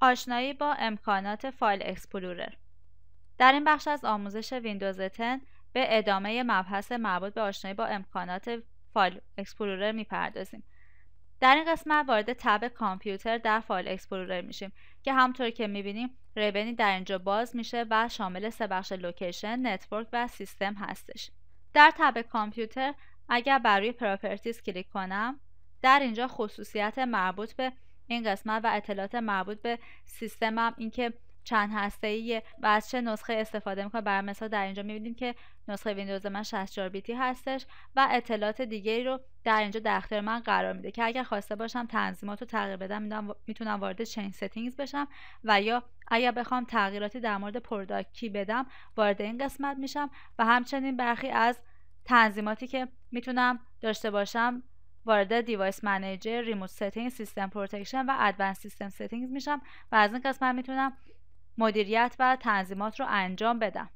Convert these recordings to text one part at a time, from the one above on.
آشنایی با امکانات فایل اکسپلورر در این بخش از آموزش ویندوز 10 به ادامه مبحث مربوط به آشنایی با امکانات فایل اکسپلورر میپردازیم در این قسمت وارد تب کامپیوتر در فایل اکسپلورر میشیم که همطور که میبینیم ریبنی در اینجا باز میشه و شامل سه بخش لوکیشن، نتورک و سیستم هستش. در تب کامپیوتر اگر بر روی پراپرتیز کلیک کنم در اینجا خصوصیت مربوط به این قسمت و اطلاعات مربوط به سیستمم اینکه چند هسته ای و از چه نسخه استفاده میکنه برای مثال در اینجا میبینیم که نسخه ویندوز من 64 بیتی هستش و اطلاعات دیگه ای رو در اینجا در اختیار من قرار میده که اگر خواسته باشم تنظیمات رو تغییر بدم میتونم وارد چین ستینگز بشم و یا اگر بخوام تغییراتی در مورد پرداکی بدم وارد این قسمت میشم و همچنین برخی از تنظیماتی که میتونم داشته باشم وارد دیوایس منیجر ریموت ستینگ سیستم پروتکشن و ادوانس سیستم ستینگ میشم و از این قسمت میتونم مدیریت و تنظیمات رو انجام بدم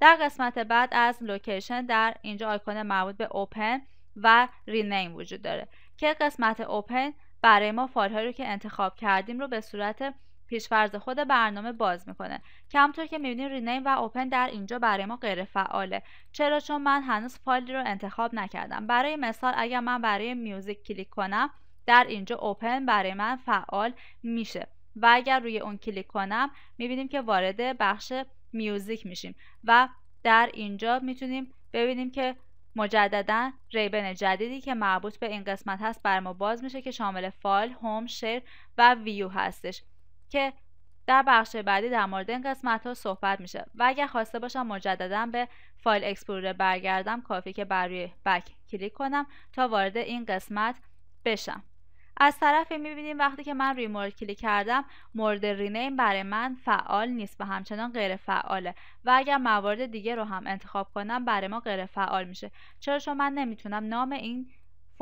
در قسمت بعد از لوکیشن در اینجا آیکون مربوط به اوپن و رینیم وجود داره که قسمت اوپن برای ما فایل رو که انتخاب کردیم رو به صورت فرض خود برنامه باز میکنه که همطور که میبینیم رینیم و اوپن در اینجا برای ما غیر فعاله چرا چون من هنوز فایلی رو انتخاب نکردم برای مثال اگر من برای میوزیک کلیک کنم در اینجا اوپن برای من فعال میشه و اگر روی اون کلیک کنم میبینیم که وارد بخش میوزیک میشیم و در اینجا میتونیم ببینیم که مجددا ریبن جدیدی که مربوط به این قسمت هست بر ما باز میشه که شامل فایل، هوم، شیر و ویو هستش که در بخش بعدی در مورد این قسمت ها صحبت میشه و اگر خواسته باشم مجددا به فایل اکسپلورر برگردم کافی که بر روی بک کلیک کنم تا وارد این قسمت بشم از طرفی میبینیم وقتی که من روی مورد کلیک کردم مورد رینیم برای من فعال نیست و همچنان غیر فعاله و اگر موارد دیگه رو هم انتخاب کنم برای ما غیر فعال میشه چرا چون من نمیتونم نام این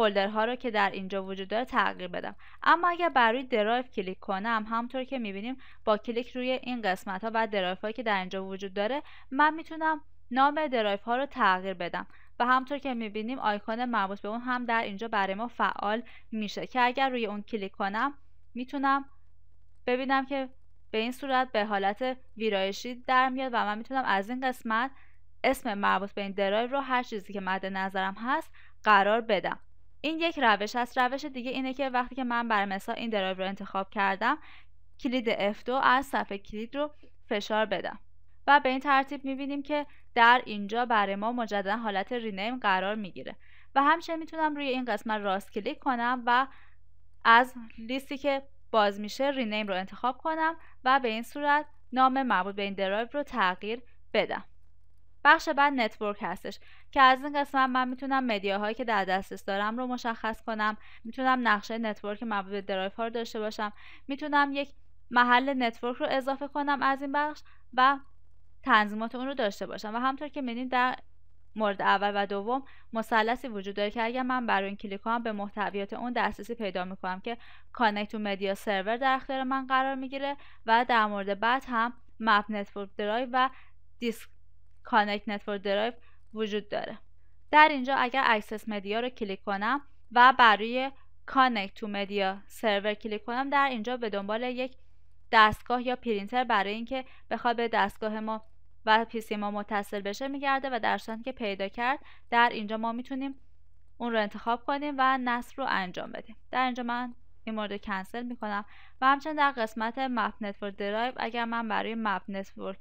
فولدرها رو که در اینجا وجود داره تغییر بدم اما اگر بر روی درایو کلیک کنم همطور که میبینیم با کلیک روی این قسمت ها و درایو هایی که در اینجا وجود داره من میتونم نام درایو ها رو تغییر بدم و همطور که میبینیم آیکون مربوط به اون هم در اینجا برای ما فعال میشه که اگر روی اون کلیک کنم میتونم ببینم که به این صورت به حالت ویرایشی در میاد و من میتونم از این قسمت اسم مربوط به این درایو رو هر چیزی که مد نظرم هست قرار بدم این یک روش است روش دیگه اینه که وقتی که من بر مثال این درایو رو انتخاب کردم کلید F2 از صفحه کلید رو فشار بدم و به این ترتیب میبینیم که در اینجا برای ما مجددا حالت رینیم قرار میگیره و همچنین میتونم روی این قسمت راست کلیک کنم و از لیستی که باز میشه رینیم رو انتخاب کنم و به این صورت نام مربوط به این درایو رو تغییر بدم بخش بعد نتورک هستش که از این قسمت من میتونم هایی که در دسترس دارم رو مشخص کنم میتونم نقشه نتورک مربوط به درایو ها رو داشته باشم میتونم یک محل نتورک رو اضافه کنم از این بخش و تنظیمات اون رو داشته باشم و همطور که میدین در مورد اول و دوم مثلثی وجود داره که اگر من برای این کلیک کنم به محتویات اون دسترسی پیدا میکنم که کانکت تو مدیا سرور در اختیار من قرار میگیره و در مورد بعد هم مپ نتورک درایو و دیسک کانکت نتورک درایو وجود داره در اینجا اگر اکسس مدیا رو کلیک کنم و برای کانکت تو مدیا سرور کلیک کنم در اینجا به دنبال یک دستگاه یا پرینتر برای اینکه بخواد به دستگاه ما و پیسی ما متصل بشه میگرده و در صورتی که پیدا کرد در اینجا ما میتونیم اون رو انتخاب کنیم و نصب رو انجام بدیم در اینجا من این مورد کنسل میکنم و همچنین در قسمت مپ نتورک درایو اگر من برای مپ نتورک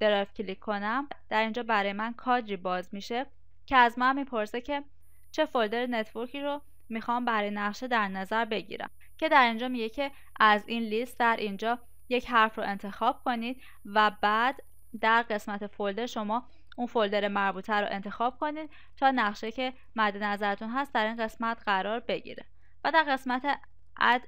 درایو کلیک کنم در اینجا برای من کادری باز میشه که از من میپرسه که چه فولدر نتورکی رو میخوام برای نقشه در نظر بگیرم که در اینجا میگه که از این لیست در اینجا یک حرف رو انتخاب کنید و بعد در قسمت فولدر شما اون فولدر مربوطه رو انتخاب کنید تا نقشه که مد نظرتون هست در این قسمت قرار بگیره و در قسمت اد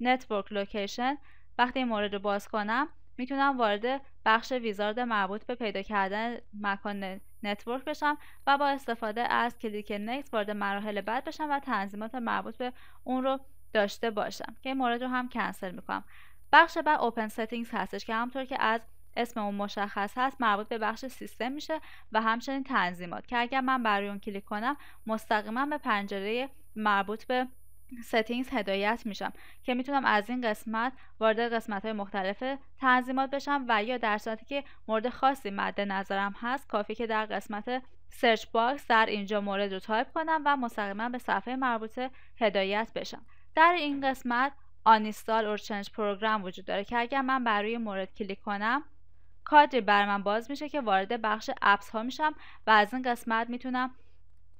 نتورک لوکیشن وقتی این مورد رو باز کنم میتونم وارد بخش ویزارد مربوط به پیدا کردن مکان نتورک بشم و با استفاده از کلیک نکس وارد مراحل بعد بشم و تنظیمات مربوط به اون رو داشته باشم که این مورد رو هم کنسل میکنم بخش بعد اوپن سیتینگز هستش که همطور که از اسم اون مشخص هست مربوط به بخش سیستم میشه و همچنین تنظیمات که اگر من برای اون کلیک کنم مستقیما به پنجره مربوط به settings هدایت میشم که میتونم از این قسمت وارد قسمت های مختلف تنظیمات بشم و یا در صورتی که مورد خاصی مد نظرم هست کافی که در قسمت سرچ باکس در اینجا مورد رو تایپ کنم و مستقیما به صفحه مربوطه هدایت بشم در این قسمت آنیستال اور چنج پروگرام وجود داره که اگر من بر روی مورد کلیک کنم کادری بر من باز میشه که وارد بخش اپس ها میشم و از این قسمت میتونم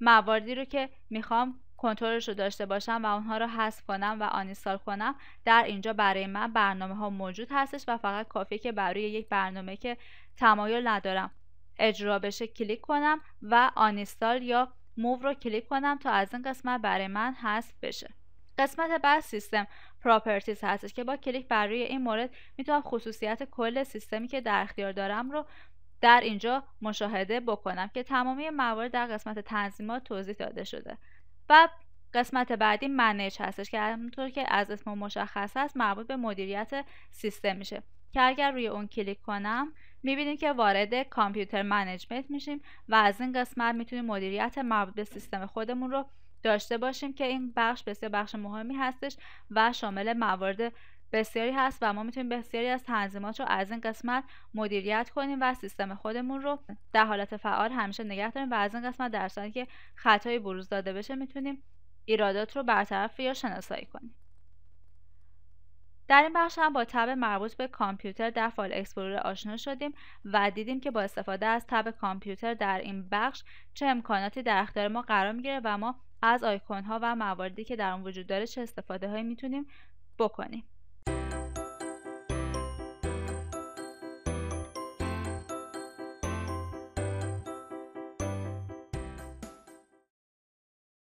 مواردی رو که میخوام کنترلش رو داشته باشم و اونها رو حذف کنم و آنیستال کنم در اینجا برای من برنامه ها موجود هستش و فقط کافیه که برای یک برنامه که تمایل ندارم اجرا بشه کلیک کنم و آنیستال یا موو رو کلیک کنم تا از این قسمت برای من حذف بشه قسمت بعد سیستم پراپرتیز هستش که با کلیک بر روی این مورد میتونم خصوصیت کل سیستمی که در اختیار دارم رو در اینجا مشاهده بکنم که تمامی موارد در قسمت تنظیمات توضیح داده شده و قسمت بعدی منیج هستش که همونطور که از اسم مشخص هست مربوط به مدیریت سیستم میشه که اگر روی اون کلیک کنم میبینیم که وارد کامپیوتر منیجمنت میشیم و از این قسمت میتونیم مدیریت مربوط به سیستم خودمون رو داشته باشیم که این بخش بسیار بخش مهمی هستش و شامل موارد بسیاری هست و ما میتونیم بسیاری از تنظیمات رو از این قسمت مدیریت کنیم و سیستم خودمون رو در حالت فعال همیشه نگه داریم و از این قسمت در صورتی که خطای بروز داده بشه میتونیم ایرادات رو برطرف یا شناسایی کنیم در این بخش هم با تب مربوط به کامپیوتر در فایل اکسپلورر آشنا شدیم و دیدیم که با استفاده از تب کامپیوتر در این بخش چه امکاناتی در اختیار ما قرار میگیره و ما از آیکون ها و مواردی که در اون وجود داره چه استفاده هایی میتونیم بکنیم